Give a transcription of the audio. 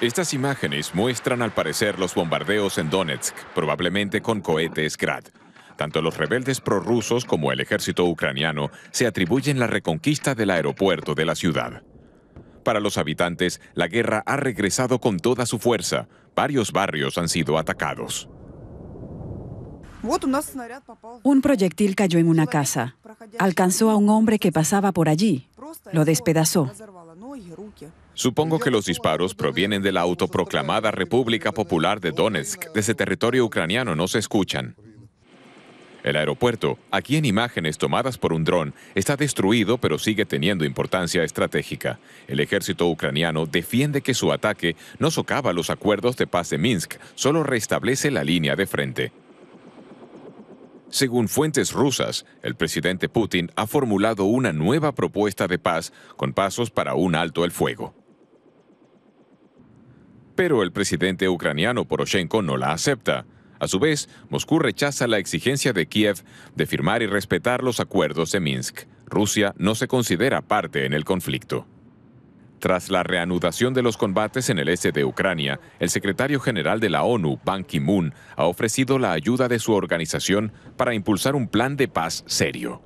Estas imágenes muestran al parecer los bombardeos en Donetsk, probablemente con cohetes Grad. Tanto los rebeldes prorrusos como el ejército ucraniano se atribuyen la reconquista del aeropuerto de la ciudad. Para los habitantes, la guerra ha regresado con toda su fuerza. Varios barrios han sido atacados. Un proyectil cayó en una casa. Alcanzó a un hombre que pasaba por allí. Lo despedazó. Supongo que los disparos provienen de la autoproclamada República Popular de Donetsk. Desde territorio ucraniano no se escuchan. El aeropuerto, aquí en imágenes tomadas por un dron, está destruido pero sigue teniendo importancia estratégica. El ejército ucraniano defiende que su ataque no socava los acuerdos de paz de Minsk, solo restablece la línea de frente. Según fuentes rusas, el presidente Putin ha formulado una nueva propuesta de paz con pasos para un alto el fuego. Pero el presidente ucraniano Poroshenko no la acepta. A su vez, Moscú rechaza la exigencia de Kiev de firmar y respetar los acuerdos de Minsk. Rusia no se considera parte en el conflicto. Tras la reanudación de los combates en el este de Ucrania, el secretario general de la ONU, Ban Ki-moon, ha ofrecido la ayuda de su organización para impulsar un plan de paz serio.